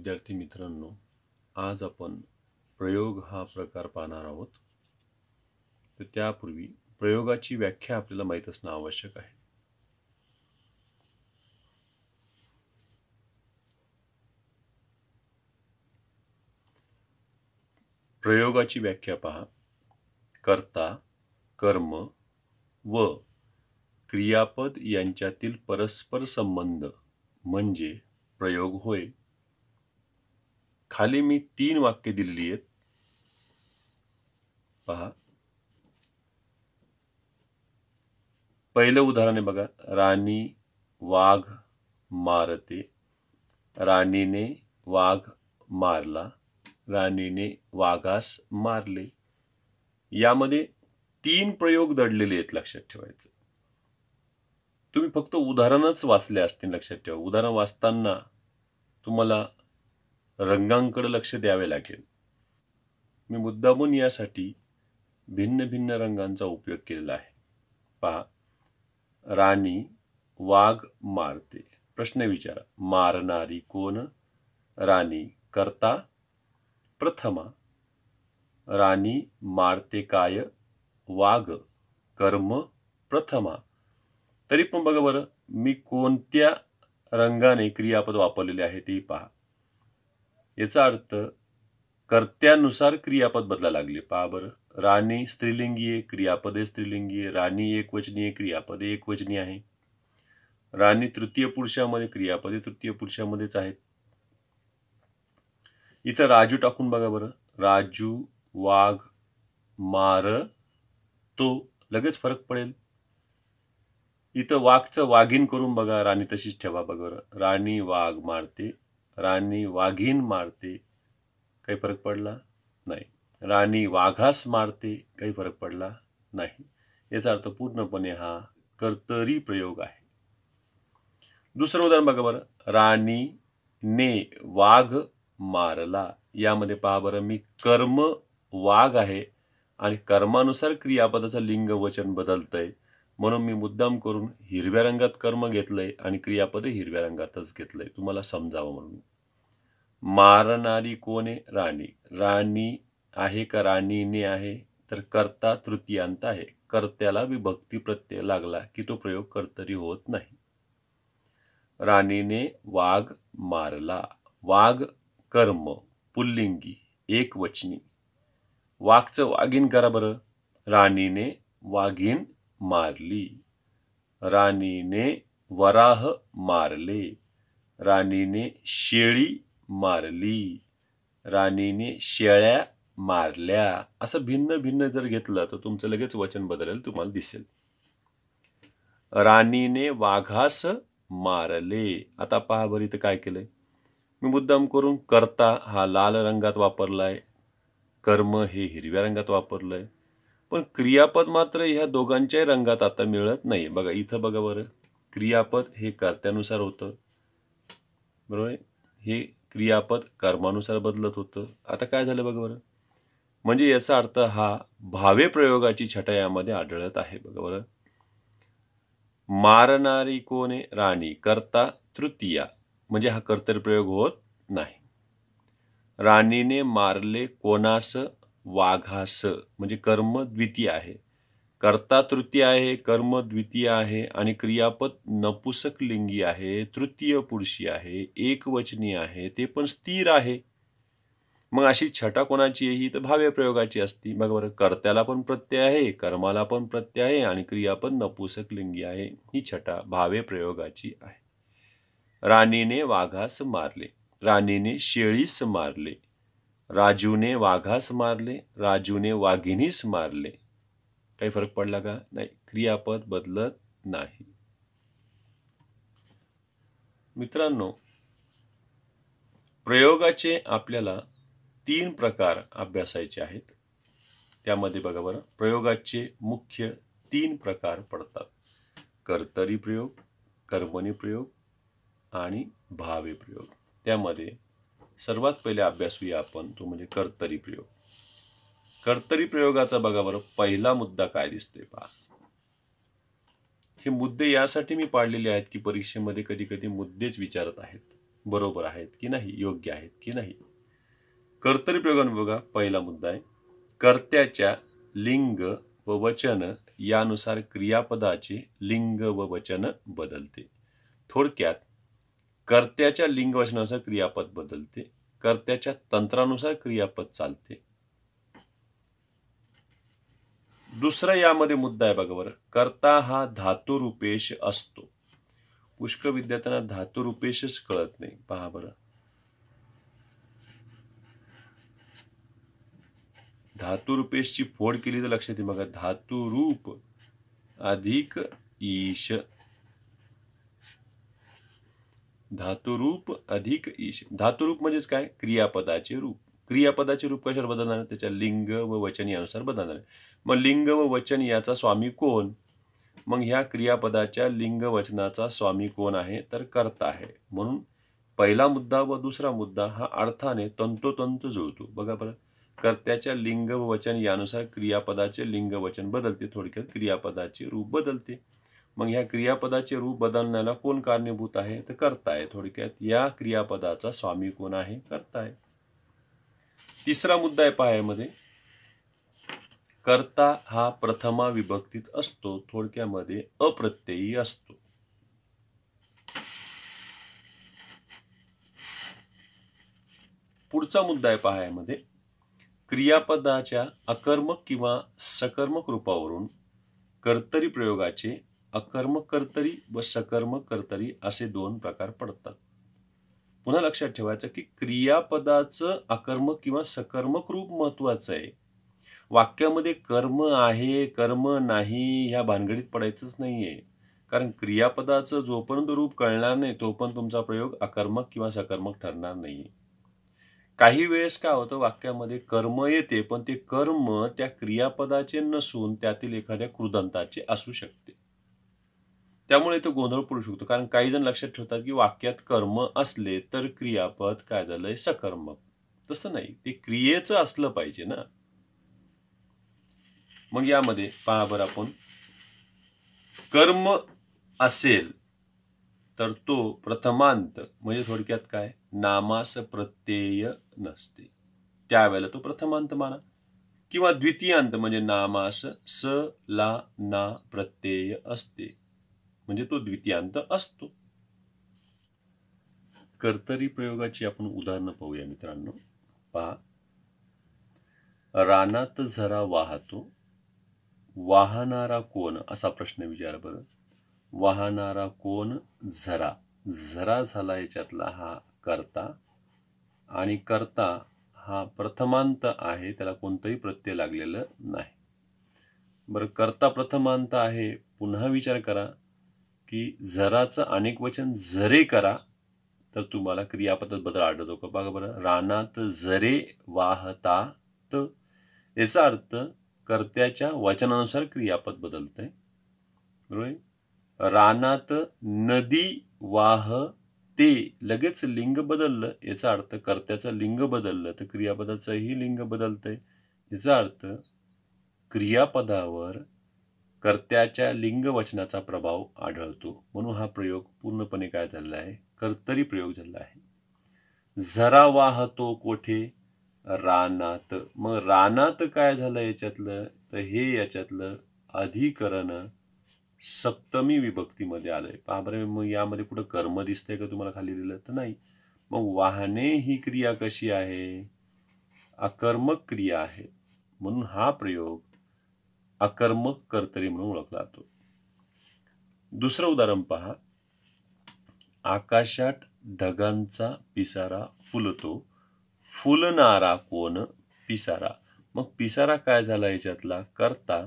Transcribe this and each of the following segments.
विद्यार्थी मित्रांनो आज आपण प्रयोग हा प्रकार पाहणार आहोत तर त्यापूर्वी प्रयोगाची व्याख्या आपल्याला माहीत असणं आवश्यक आहे प्रयोगाची व्याख्या पहा कर्ता कर्म व क्रियापद यांच्यातील परस्पर संबंध म्हणजे प्रयोग होय खाली मी तीन वाक्य दिलेली आहेत पहा पहिलं उदाहरण आहे बघा राणी वाघ मारते राणीने वाघ मारला राणीने वाघास मारले यामध्ये तीन प्रयोग दडलेले आहेत लक्षात ठेवायचं तुम्ही फक्त उदाहरणच वाचले असतील लक्षात ठेवा उदाहरण वाचताना तुम्हाला रंगांकडे लक्ष द्यावे लागेल मी मुद्दामून यासाठी भिन्न भिन्न रंगांचा उपयोग केलेला आहे पहा राणी वाघ मारते प्रश्न विचारा मारणारी कोण राणी करता प्रथमा राणी मारते काय वाघ कर्म प्रथमा तरी पण बघा बरं मी कोणत्या रंगाने क्रियापद वापरलेले आहे ते पहा याचा अर्थ कर्त्यानुसार क्रियापद बदला लागले पहा बरं राणी स्त्रीलिंगीय क्रियापदे स्त्रीलिंगीय राणी एकवचनीय क्रियापदे एकवचनी आहे राणी तृतीय पुरुषामध्ये क्रियापदे तृतीय पुरुषामध्येच आहेत इथं राजू टाकून बघा बरं राजू वाघ मार तो लगेच फरक पडेल इथं वाघचं वाघीन करून बघा राणी तशीच ठेवा बघा बरं राणी वाघ मारते राणी वाघीन मारते काही फरक पडला नाही राणी वाघास मारते काही फरक पडला नाही याचा अर्थ पूर्णपणे हा कर्तरी प्रयोग आहे दुसरं उदाहरण बघा बरं राणी ने वाघ मारला यामध्ये पहा बरं मी कर्म वाघ आहे आणि कर्मानुसार क्रियापदाचं लिंग वचन बदलतंय म्हणून मी मुद्दाम करून हिरव्या रंगात कर्म घेतलंय आणि क्रियापद हिरव्या रंगातच घेतलंय तुम्हाला समजावं म्हणून मारणारी कोण आहे राणी राणी आहे का राणीने आहे तर कर्ता तृतीयांत आहे कर्त्याला विभक्ती प्रत्यय लागला की तो प्रयोग कर्तरी होत नाही राणीने वाघ मारला वाघ कर्म पुल्लिंगी एकवचनी वाघचं वाघीन करा बरं राणीने वाघीन मारली राणीने वराह मारले राणीने शेळी मारली राणीने शेळ्या मारल्या असं भिन्न भिन्न जर घेतलं तर तुमचं लगेच वचन बदलेल तुम्हाला दिसेल राणीने वाघास मारले आता पहा बरं इथं काय केलंय मी मुद्दाम करून करता हा लाल रंगात वापरलाय कर्म हे हिरव्या रंगात वापरलंय पण क्रियापद मात्र ह्या दोघांच्याही रंगात आता मिळत नाही बघा इथं बघा बरं क्रियापद हे कर्त्यानुसार होतं बरोबर हे क्रियापद कर्मानुसार बदलत होतं आता काय झालं बघा बरं म्हणजे याचा अर्थ हा भावे प्रयोगाची छटा यामध्ये आढळत आहे बघा बरं मारणारी कोणे राणी करता तृतीया म्हणजे हा प्रयोग होत नाही राणीने मारले कोणास वाघास म्हणजे कर्म द्वितीय आहे कर्ता तृतीय आहे कर्म द्वितीय आहे आणि क्रियापद नपुसक लिंगी आहे तृतीय पुरुषी आहे एकवचनी आहे ते पण स्थिर आहे मग अशी छटा कोणाची आहे ही तर भाव्य प्रयोगाची असती मग बरं कर्त्याला पण प्रत्यय आहे कर्माला पण प्रत्यय आहे आणि क्रियापद नपुसकलिंगी नपुसक लिंगी आहे ही छटा भावे प्रयोगाची आहे राणीने वाघास मारले राणीने शेळीस मारले राजूने वाघास मारले राजूने वाघिणीस मारले काही फरक पडला का नाही क्रियापद बदलत नाही मित्रांनो प्रयोगाचे आपल्याला तीन प्रकार अभ्यासायचे आहेत त्यामध्ये बघा बरं प्रयोगाचे मुख्य तीन प्रकार पडतात कर्तरी प्रयोग कर्मणी प्रयोग आणि भावे प्रयोग त्यामध्ये सर्वात पहिले अभ्यासूया आपण तो म्हणजे कर्तरी प्रयोग कर्तरी प्रयोगाचा बघा बरं पहिला मुद्दा काय दिसतोय पहा हे मुद्दे यासाठी मी पाडलेले आहेत की परीक्षेमध्ये कधी कधी मुद्देच विचारत आहेत बरोबर आहेत की नाही योग्य आहेत की नाही कर्तरी प्रयोगाने बघा पहिला मुद्दा आहे कर्त्याच्या लिंग व वचन यानुसार क्रियापदाचे लिंग व वचन बदलते थोडक्यात कर्त्याच्या लिंगवचनानुसार क्रियापद बदलते कर्त्याच्या तंत्रानुसार क्रियापद चालते दुसरा यामध्ये मुद्दा आहे बघा बरं कर्ता हा धातुरूपेश असतो पुष्कळ विद्यार्थ्यांना धातुरूपेशच कळत नाही पहा बरं धातुरूपेशची फोड केली तर लक्षात येईल बघा रूप अधिक ईश रूप अधिक ईश रूप म्हणजेच काय क्रियापदाचे रूप क्रियापदाचे रूप कशावर बदलणार त्याच्या लिंग व वचनी अनुसार बदलणार मग लिंग व वचन याचा स्वामी कोण मग ह्या क्रियापदाच्या लिंग वचनाचा स्वामी कोण आहे तर कर्ता आहे म्हणून पहिला मुद्दा व दुसरा मुद्दा हा अर्थाने तंतोतंत जुळतो बघा बरं कर्त्याच्या लिंग व वचन यानुसार क्रियापदाचे लिंग वचन बदलते थोडक्यात क्रियापदाचे रूप बदलते मग ह्या क्रियापदाचे रूप बदलण्याला कोण कारणीभूत आहे तर कर्ता आहे थोडक्यात या क्रियापदाचा स्वामी कोण आहे कर्ता आहे तिसरा मुद्दा आहे पायामध्ये कर्ता हा प्रथमा विभक्तीत असतो थोडक्यामध्ये अप्रत्ययी असतो पुढचा मुद्दा आहे पहा यामध्ये क्रियापदाच्या अकर्मक किंवा सकर्मक रूपावरून कर्तरी प्रयोगाचे अकर्मक कर्तरी व सकर्मक कर्तरी असे दोन प्रकार पडतात पुन्हा लक्षात ठेवायचं की क्रियापदाचं अकर्मक किंवा सकर्मक रूप महत्वाचं आहे वाक्यामध्ये कर्म आहे कर्म नाही ह्या भानगडीत पडायचंच नाही आहे कारण क्रियापदाचं जोपर्यंत रूप कळणार नाही तोपर्यंत तुमचा प्रयोग अकर्मक किंवा सकर्मक ठरणार नाही काही वेळेस काय होतं वाक्यामध्ये कर्म येते पण ते कर्म त्या क्रियापदाचे नसून त्यातील एखाद्या कृदंताचे असू शकते त्यामुळे तो गोंधळ पडू शकतो कारण काही जण लक्षात ठेवतात की वाक्यात कर्म असले तर क्रियापद काय झालंय सकर्मक तसं नाही ते क्रियेचं असलं पाहिजे ना मग यामध्ये पहा बरं आपण कर्म असेल तर तो प्रथमांत म्हणजे थोडक्यात काय नामास प्रत्यय नसते त्यावेळेला तो प्रथमांत माना किंवा द्वितीयांत म्हणजे नामास स ला ना प्रत्यय असते म्हणजे तो द्वितीयांत असतो कर्तरी प्रयोगाची आपण उदाहरणं पाहूया मित्रांनो पहा रानात झरा वाहतो वाहणारा कोण असा प्रश्न विचार बरं वाहणारा कोण झरा झरा झाला याच्यातला हा करता आणि करता हा प्रथमांत आहे त्याला कोणतंही प्रत्यय लागलेलं नाही बरं करता प्रथमांत आहे पुन्हा विचार करा की झराचं अनेक वचन झरे करा तर तुम्हाला क्रियापदात बदल आढळतो का बघा बरं रानात झरे वाहतात याचा अर्थ कर्त्याच्या वचनानुसार क्रियापद बदलतंय बरोबर रानात नदी वाह ते लगेच लिंग बदललं याचा अर्थ कर्त्याचं लिंग बदललं तर क्रियापदाचंही लिंग बदलतंय याचा अर्थ क्रियापदावर कर्त्याच्या लिंग वचनाचा प्रभाव आढळतो म्हणून हा प्रयोग पूर्णपणे काय झालेला आहे कर्तरी प्रयोग झालेला आहे जरा वाहतो कोठे रानात मग रानात काय झालं याच्यातलं तर हे याच्यातलं अधिकरण सप्तमी विभक्तीमध्ये आलंय बरं मग यामध्ये कुठं कर्म दिसतंय का तुम्हाला खाली दिलं तर नाही मग वाहने ही क्रिया कशी आहे अकर्मक क्रिया आहे म्हणून हा प्रयोग अकर्मक कर्तरी म्हणून ओळखला जातो दुसरं उदाहरण पहा आकाशात ढगांचा पिसारा फुलतो फुलनारा कोण पिसारा मग पिसारा काय झाला याच्यातला करता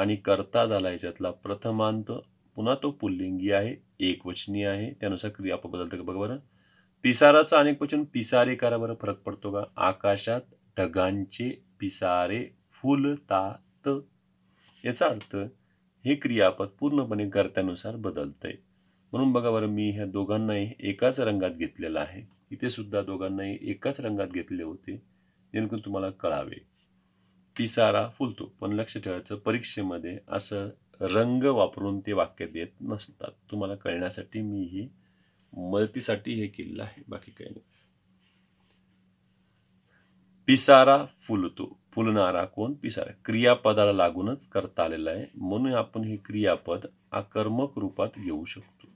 आणि करता झाला याच्यातला प्रथमांत पुन्हा तो पुल्लिंगी आहे एकवचनी आहे त्यानुसार क्रियापद बदलतं का बघा बरं पिसाराचं अनेक वचन पिसारे करा बरं फरक पडतो का आकाशात ढगांचे पिसारे फुलतात याचा अर्थ हे क्रियापद पूर्णपणे कर्त्यानुसार बदलतंय म्हणून बघा बरं मी ह्या दोघांनाही एकाच रंगात घेतलेलं आहे इथे सुद्धा दोघांनाही एकाच रंगात घेतले होते जेणेकरून तुम्हाला कळावे पिसारा फुलतो पण लक्ष ठेवायचं परीक्षेमध्ये असं रंग वापरून ते वाक्य देत नसतात तुम्हाला कळण्यासाठी मी ही मदतीसाठी हे किल्ला आहे बाकी काही नाही पिसारा फुलतो फुलणारा कोण पिसारा क्रियापदाला लागूनच करता आलेला आहे म्हणून आपण हे क्रियापद आकर्मक रूपात घेऊ शकतो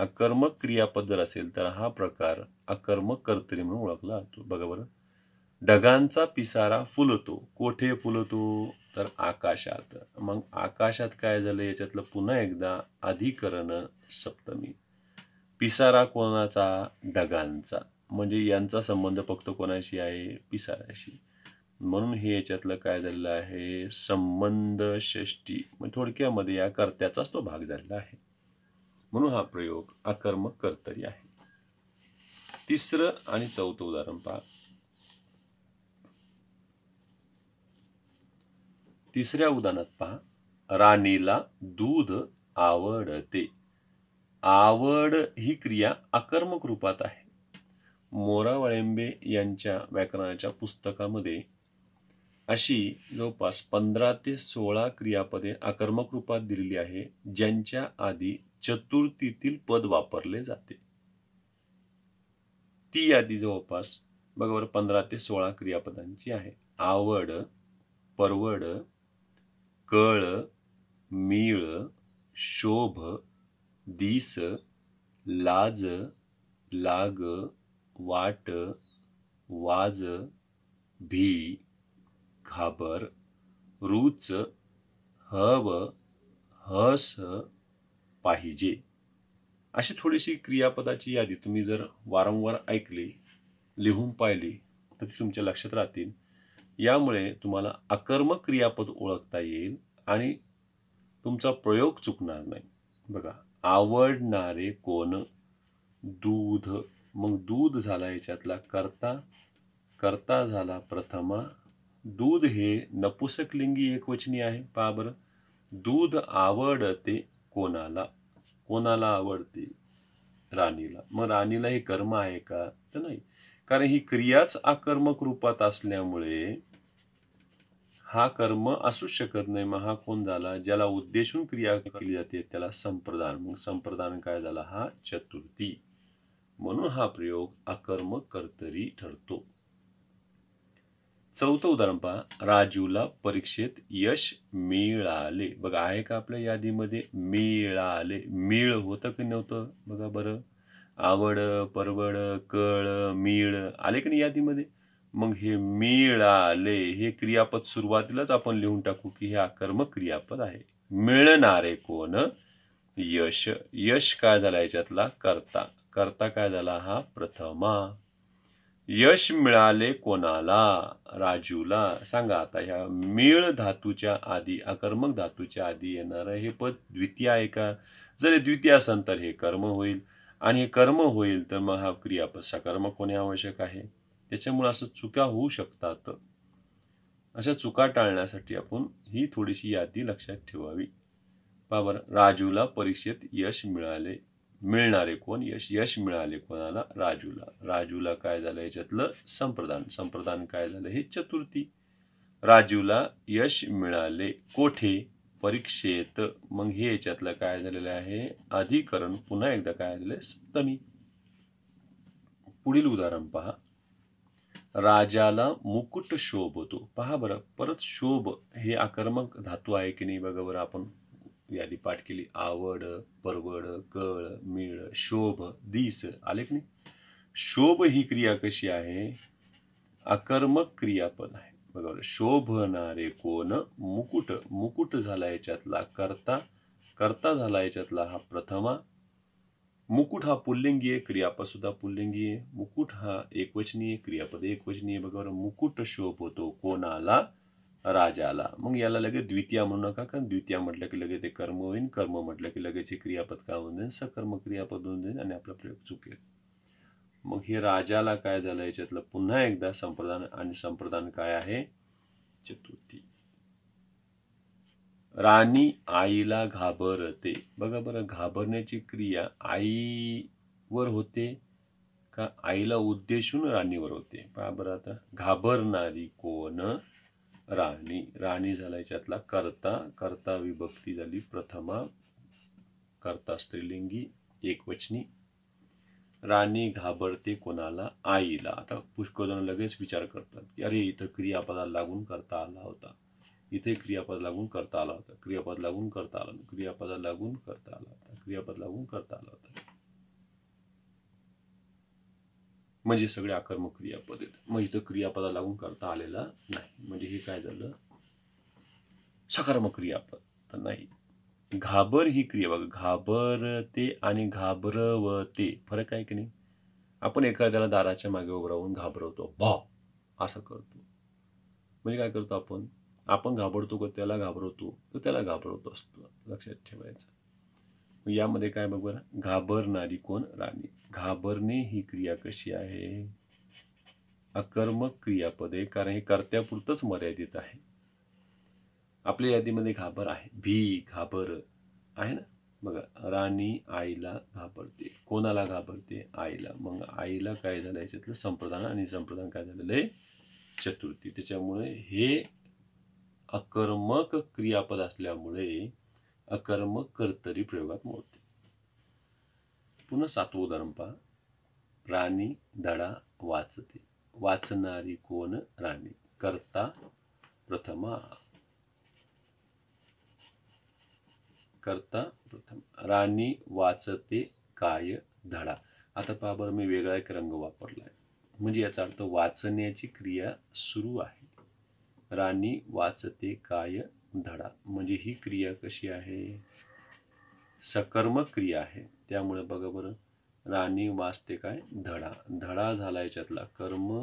आकर्मक क्रियापद जर असेल तर हा प्रकार आकर्मक कर्तरी म्हणून ओळखला जातो बघा बरं ढगांचा पिसारा फुलतो कोठे फुलतो तर आकाशात मग आकाशात काय झालं याच्यातलं पुन्हा एकदा अधिकरण सप्तमी पिसारा कोणाचा ढगांचा म्हणजे यांचा संबंध फक्त कोणाशी आहे पिसाराशी म्हणून हे याच्यातलं काय झालेलं आहे संबंध षष्टी म्हणजे थोडक्यामध्ये या कर्त्याचाच तो भाग झालेला आहे म्हणून हा प्रयोग अकर्मक कर्तरी आहे तिसरं आणि चौथं उदाहरण पहा तिसऱ्या उदाहरणात पहा राणीला दूध आवडते आवड ही क्रिया आकर्मक रूपात आहे मोरा वळेंबे यांच्या व्याकरणाच्या पुस्तकामध्ये अशी जवळपास पंधरा ते सोळा क्रियापदे आकर्मक रूपात दिलेली आहे ज्यांच्या आधी चतुर्थीतील पद वापरले जाते ती यादी जवळपास बघा बरं पंधरा ते सोळा क्रियापदांची आहे आवड परवड कळ मिळ शोभ दिस लाज लाग वाट वाज भी घाबर रुच हव हस पाहिजे अशी थोडीशी क्रियापदाची यादी तुम्ही जर वारंवार ऐकली लिहून पाहिली तर ती तुमच्या लक्षात राहतील यामुळे तुम्हाला अकर्मक क्रियापद ओळखता येईल आणि तुमचा प्रयोग चुकणार नाही बघा आवडणारे कोण दूध मग दूध झाला याच्यातला करता करता झाला प्रथमा दूध हे नपुसकलिंगी एकवचनी आहे पा बरं दूध आवडते कोणाला कोणाला आवडते राणीला मग राणीला हे कर्म आहे का तर नाही कारण ही क्रियाच आकर्मक रूपात असल्यामुळे हा कर्म असूच शकत नाही मग हा कोण झाला ज्याला उद्देशून क्रिया केली जाते त्याला संप्रदान मग संप्रदान काय झाला हा चतुर्थी म्हणून हा प्रयोग आकर्मक कर्तरी ठरतो चौथं उदाहरण पहा राजूला परीक्षेत यश मिळाले बघा आहे का आपल्या यादीमध्ये मिळाले मिळ होतं की नव्हतं बघा बरं आवड परवड कळ मिळ आले की नाही यादीमध्ये मग हे मिळाले हे क्रियापद सुरुवातीलाच आपण लिहून टाकू की हे आकर्म क्रियापद आहे मिळणारे कोण यश यश काय झाला याच्यातला करता करता काय झाला हा प्रथमा यश मिळाले कोणाला राजूला सांगा आता ह्या मिळ धातूच्या आधी आकर्मक धातूच्या आधी येणारं हे पद द्वितीय आहे का जर द्वितीय असन तर हे कर्म होईल आणि हे कर्म होईल तर मग हा क्रियापद सकर्मक होणे आवश्यक आहे त्याच्यामुळे असं चुका होऊ शकतात अशा चुका टाळण्यासाठी आपण ही थोडीशी यादी लक्षात ठेवावी बाबर राजूला परीक्षेत यश मिळाले मिळणारे कोण यश यश मिळाले कोणाला राजूला राजूला काय झालं याच्यातलं संप्रदान संप्रदान काय झालं हे चतुर्थी राजूला यश मिळाले कोठे परीक्षेत मग हे याच्यातलं काय झालेलं आहे अधिकरण पुन्हा एकदा काय झालं सप्तमी पुढील उदाहरण पहा राजाला मुकुट शोभतो पहा बरं परत शोभ हे आक्रमक धातू आहे की नाही बघा बरं आपण यादी पाठ केली आवड परवड कळ मिळ शोभ दिस आलेख नाही शोभ ही क्रिया कशी आहे आकर्मक क्रियापद आहे बघा शोभणारे कोण मुकुट मुकुट झाला याच्यातला कर्ता कर्ता झाला याच्यातला हा प्रथमा मुकुट हा पुल्लिंगीय क्रियापद सुद्धा पुल्लिंगी मुकुट हा एकवचनीय क्रियापद एकवचनीय बघा मुकुट शोभतो कोणाला राजाला मग याला लगेच द्वितीया म्हणू नका कारण द्वितीया म्हटलं की लगेच ते कर्म होईल कर्म म्हटलं की लगेच हे क्रियापद काय होऊन जाईल सकर्म क्रियापद होऊन जाईल आणि आपला प्रयोग चुकेल मग हे राजाला काय झालं याच्यातलं पुन्हा एकदा संप्रदान आणि संप्रदान काय आहे चतुर्थी राणी आईला घाबरते बघा बरं घाबरण्याची क्रिया आईवर होते का आईला उद्देशून राणीवर होते बरं आता घाबरणारी कोण राणी राणी झाला याच्यातला कर्ता कर्ता विभक्ती झाली प्रथमा कर्ता स्त्रीलिंगी एकवचनी राणी घाबरते कोणाला आईला आता पुष्कळजण लगेच विचार करतात की अरे इथं क्रियापदाला लागून करता आला होता इथे क्रियापद लागून करता आला होता क्रियापद लागून करता आला क्रियापदा लागून करता आला होता क्रियापद लागून करता आला होता म्हणजे सगळे आकर्मक क्रियापद आहेत मग इथं क्रियापदा लागून करता आलेला नाही म्हणजे हे काय झालं सकारात्मक क्रियापद तर नाही घाबर ही क्रिया बघा घाबरते आणि घाबरवते फरक आहे की नाही आपण एखाद्याला दाराच्या मागे उभं राहून घाबरवतो भॉ असं करतो म्हणजे काय करतो आपण आपण घाबरतो का त्याला घाबरवतो तर त्याला घाबरवतो असतो लक्षात ठेवायचं यामध्ये काय बघ बरं घाबरणारी कोण राणी घाबरणे ही क्रिया कशी आहे अकर्मक क्रियापद आहे कारण हे कर्त्यापुरतंच मर्यादित आहे आपल्या यादीमध्ये घाबर आहे भी घाबर आहे ना बघा राणी आईला घाबरते कोणाला घाबरते आईला मग आईला काय झालं याच्यातलं संप्रदान आणि संप्रदान काय झालेलं आहे चतुर्थी त्याच्यामुळे हे अकर्मक क्रियापद असल्यामुळे अकर्म कर्तरी प्रयोगात मोडते पुन्हा सातवं उदाहरण पहा राणी धडा वाचते वाचणारी कोण राणी करता प्रथमा करता प्रथम राणी वाचते काय धडा आता पहा बरं मी वेगळा एक रंग वापरला आहे म्हणजे याचा अर्थ वाचण्याची क्रिया सुरू आहे राणी वाचते काय धडा म्हणजे ही क्रिया कशी आहे सकर्मक क्रिया आहे त्यामुळे बघा बरं राणी वाचते काय धडा धडा झाला याच्यातला कर्म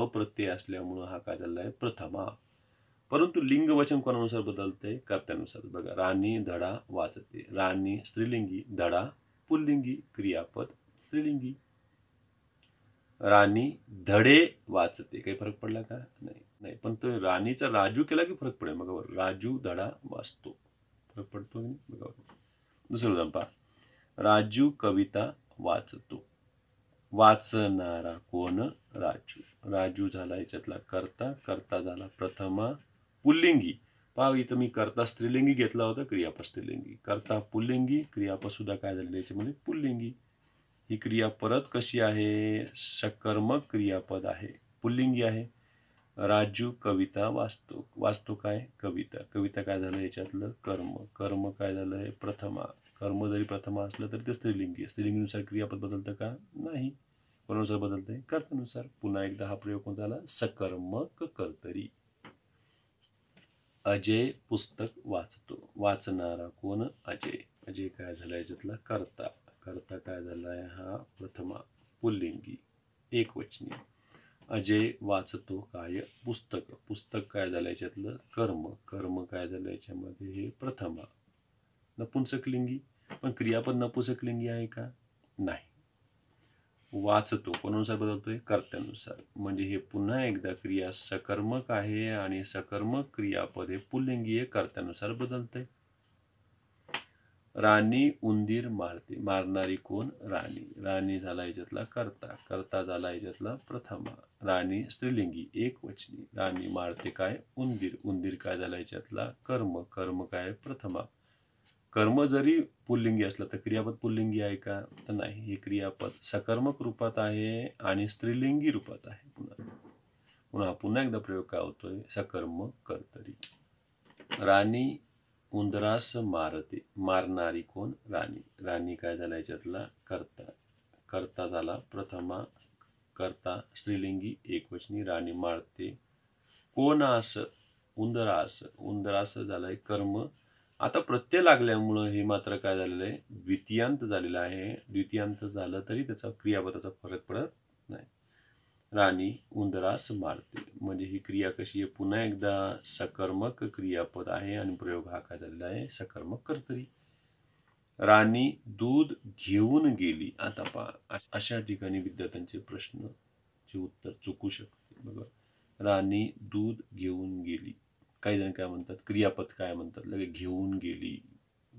अप्रत्यय असल्यामुळं हा काय झाला आहे प्रथमा परंतु लिंग वचन कोणानुसार बदलते कर्त्यानुसार बघा राणी धडा वाचते राणी स्त्रीलिंगी धडा पुल्लिंगी क्रियापद स्त्रीलिंगी राणी धडे वाचते काही फरक पडला का नाही नाही पण तो राणीचा राजू केला की फरक पडेल मग राजू धडा वाचतो फरक पडतो की दुसरं उदाहरण पहा राजू कविता वाचतो वाचणारा कोण राजू राजू झाला याच्यातला करता करता झाला प्रथमा पुल्लिंगी पहा इथं मी करता स्त्रीलिंगी घेतला होता क्रियापद स्त्रीलिंगी करता पुल्लिंगी क्रियापद सुद्धा काय झालेलं याच्यामध्ये पुल्लिंगी ही क्रिया परत कशी आहे सकर्मक क्रियापद आहे पुल्लिंगी आहे राजू कविता वाचतो वाचतो काय कविता कविता काय झालं याच्यातलं कर्म कर्म काय झालं आहे प्रथमा कर्म जरी प्रथमा असलं तरी ते स्त्रीलिंगी स्त्रीलिंगीनुसार क्रियापद बदलतं का नाही कोणानुसार बदलतं आहे कर्तनुसार पुन्हा एकदा हा प्रयोग कोणता आला सकर्मक कर्तरी अजय पुस्तक वाचतो वाचणारा कोण अजय अजय काय झालाय याच्यातला कर्ता कर्ता काय झाला आहे हा प्रथमा पुल्लिंगी एकवचनी अजय वाचतो काय पुस्तक पुस्तक काय झालं याच्यातलं कर्म कर्म काय झालं याच्यामध्ये हे प्रथमा नपुंसकलिंगी पण क्रियापद नपुंसकलिंगी आहे का नाही वाचतो कोणानुसार बदलतोय कर्त्यानुसार म्हणजे हे पुन्हा एकदा क्रिया सकर्मक आहे आणि सकर्मक क्रियापद हे पुल्लिंगीय कर्त्यानुसार बदलतंय राणी उंदीर मारते मारणारी कोण राणी राणी झाला याच्यातला कर्ता कर्ता झाला याच्यातला प्रथमा राणी स्त्रीलिंगी एक वचनी राणी मारते काय उंदीर उंदीर काय झाला याच्यातला कर्म कर्म काय प्रथमा कर्म जरी पुल्लिंगी असला तर क्रियापद पुल्लिंगी आहे का तर नाही हे क्रियापद सकर्मक रूपात आहे आणि स्त्रीलिंगी रूपात आहे पुन्हा पुन्हा पुन्हा एकदा प्रयोग काय होतोय सकर्मक कर्तरी राणी उंदरास मारते मारणारी कोण राणी राणी काय झाला याच्यातला करता करता झाला प्रथमा करता स्त्रीलिंगी एकवचनी राणी मारते अस उंदरास उंदरास झालाय कर्म आता प्रत्यय लागल्यामुळं हे मात्र काय झालेलं आहे द्वितीयांत झालेलं आहे द्वितीयांत झालं तरी त्याचा क्रियापदाचा फरक पडत नाही राणी उंदरास मारते म्हणजे ही क्रिया कशी आहे पुन्हा एकदा सकर्मक क्रियापद आहे आणि प्रयोग हा काय झालेला आहे सकर्मक कर्तरी राणी दूध घेऊन गेली आता पा अशा ठिकाणी विद्यार्थ्यांचे प्रश्न चे उत्तर चुकू शकते बघा राणी दूध घेऊन गेली काही जण काय म्हणतात क्रियापद काय म्हणतात लगे घेऊन गेली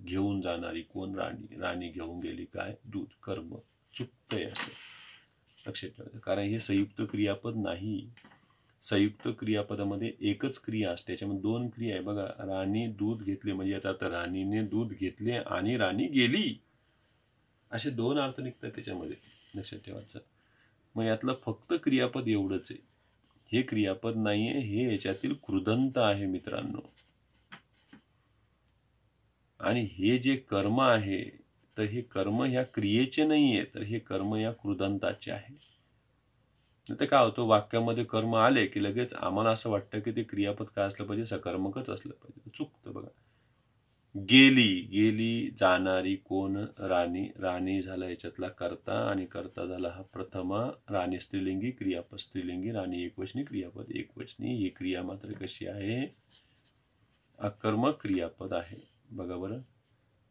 घेऊन जाणारी कोण राणी राणी घेऊन गेली काय दूध कर्म चुकतंय असं लक्षात कारण हे संयुक्त क्रियापद नाही संयुक्त क्रियापदामध्ये एकच क्रिया असते त्याच्यामध्ये दोन क्रिया आहे बघा राणी दूध घेतले म्हणजे याचा अर्थ राणीने दूध घेतले आणि राणी गेली असे दोन अर्थ निघतात त्याच्यामध्ये लक्षात ठेवायचं मग यातलं फक्त क्रियापद एवढंच आहे हे क्रियापद नाही हे याच्यातील कृदंत आहे मित्रांनो आणि हे जे कर्म आहे तर हे कर्म ह्या क्रियेचे नाही आहे तर हे कर्म या कृदंताचे आहे तर काय होतं वाक्यामध्ये कर्म आले की लगेच आम्हाला असं वाटतं की ते क्रियापद काय असलं पाहिजे सकर्मकच असलं पाहिजे चुकतं बघा गेली गेली जाणारी कोण राणी राणी झाला याच्यातला करता आणि करता झाला हा प्रथमा राणी स्त्रीलिंगी क्रियापद स्त्रीलिंगी राणी एकवचनी क्रियापद एकवचनी ही क्रिया मात्र कशी आहे अकर्मक क्रियापद आहे बघा बरं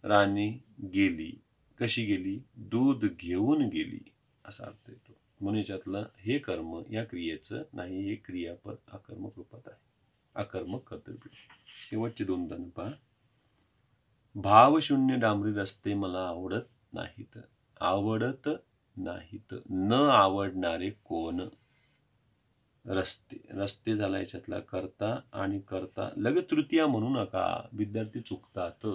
राणी गेली कशी गेली दूध घेऊन गेली असा अर्थ येतो म्हणून हे कर्म या क्रियेचं नाही हे क्रियापद आकर्मक रूपात आहे आकर्मक कर्तव्य शेवटचे दोन धन पहा भावशून्य डांबरी रस्ते मला आवडत नाहीत आवडत नाहीत न आवडणारे कोण रस्ते रस्ते झाला याच्यातला करता आणि करता लगत तृतीया म्हणू नका विद्यार्थी चुकतात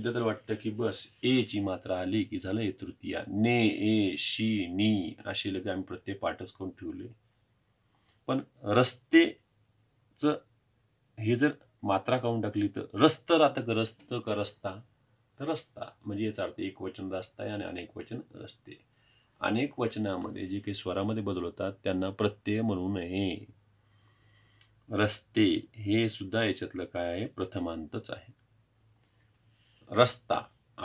तर वाटतं की बस ए ची मात्रा आली की झालं हे तृतीया ने ए शी नी असे लगे आम्ही प्रत्येक पाठच करून ठेवले पण रस्तेचं हे जर मात्रा काढून टाकली तर रस्त राहतं का रस्त का रस्ता तर रस्ता म्हणजे याचा अर्थ एक वचन रस्ता आहे आणि अनेक वचन रस्ते अनेक वचनामध्ये जे काही स्वरामध्ये बदल होतात त्यांना प्रत्यय म्हणू नये रस्ते हे सुद्धा याच्यातलं काय आहे प्रथमांतच आहे रस्ता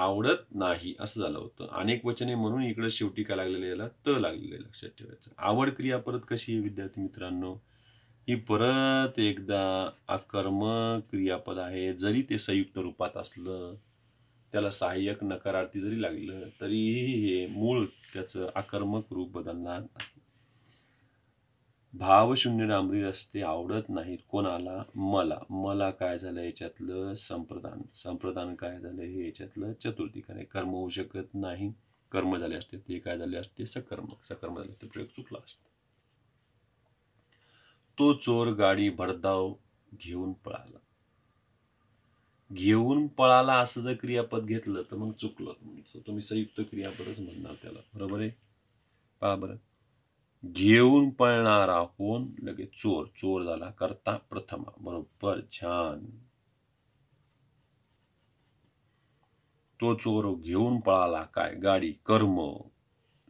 आवडत नाही असं झालं होतं अनेक वचने म्हणून इकडे शेवटी का लागलेले याला त लागलेले लक्षात ठेवायचं आवड क्रिया परत कशी आहे विद्यार्थी मित्रांनो ही परत एकदा अकर्म क्रियापद आहे जरी ते संयुक्त रूपात असलं त्याला सहाय्यक नकारार्थी जरी लागलं तरीही हे मूळ त्याचं आकर्मक रूप बदलणार भावशून्य डांबरी रस्ते आवडत नाहीत कोणाला मला मला काय झालं याच्यातलं संप्रदान संप्रदान काय झालं हे याच्यातलं चतुर्थी कर्म होऊ शकत नाही कर्म झाले असते ते काय झाले असते सकर्म सकर्म झाले असते प्रयोग चुकला असतो तो चोर गाडी भडदाव घेऊन पळाला घेऊन पळाला असं जर क्रियापद घेतलं तर मग चुकलं तुम्ही संयुक्त क्रियापदच म्हणणार त्याला बरोबर आहे पहा बरं घेऊन पळणारा होऊन लगेच चोर चोर झाला करता प्रथमा बरोबर छान तो चोर घेऊन पळाला काय गाडी कर्म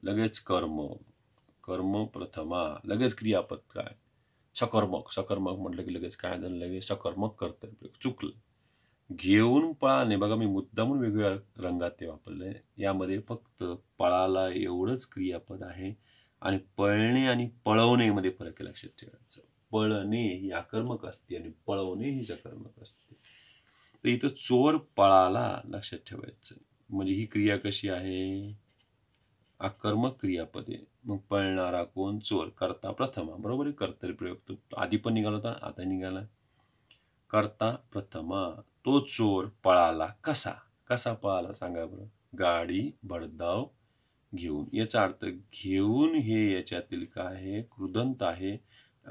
लगेच कर्म कर्म प्रथमा लगेच क्रियापद काय सकर्मक सकर्मक म्हटलं की लगेच काय झालं लगेच सकर्मक करतं चुकलं घेऊन पळाने बघा मी मुद्दामून वेगवेगळ्या रंगात ते वापरले यामध्ये फक्त पळाला एवढंच क्रियापद आहे आणि पळणे आणि पळवणे मध्ये फरक आहे लक्षात ठेवायचं पळणे ही आक्रमक असते आणि पळवणे ही सकर्मक असते तर इथं चोर पळाला लक्षात ठेवायचं म्हणजे ही क्रिया कशी आहे आक्रमक क्रियापदे मग पळणारा कोण चोर करता प्रथमा बरोबर आहे कर्तरी प्रयोग तो आधी पण निघाला होता आता निघाला करता प्रथमा तो चोर पळाला कसा कसा पळाला सांगा बरं गाडी भडदाव घेऊन याचा अर्थ घेऊन हे याच्यातील काय आहे कृदंत आहे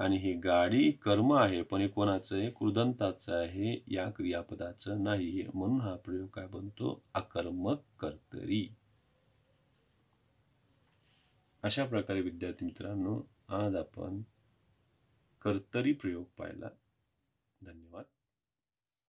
आणि हे गाडी कर्म आहे पण हे कोणाचं आहे कृदंताचं आहे या क्रियापदाचं नाही म्हणून हा प्रयोग काय बनतो अकर्मक कर्तरी अशा प्रकारे विद्यार्थी मित्रांनो आज आपण कर्तरी प्रयोग पाहिला धन्यवाद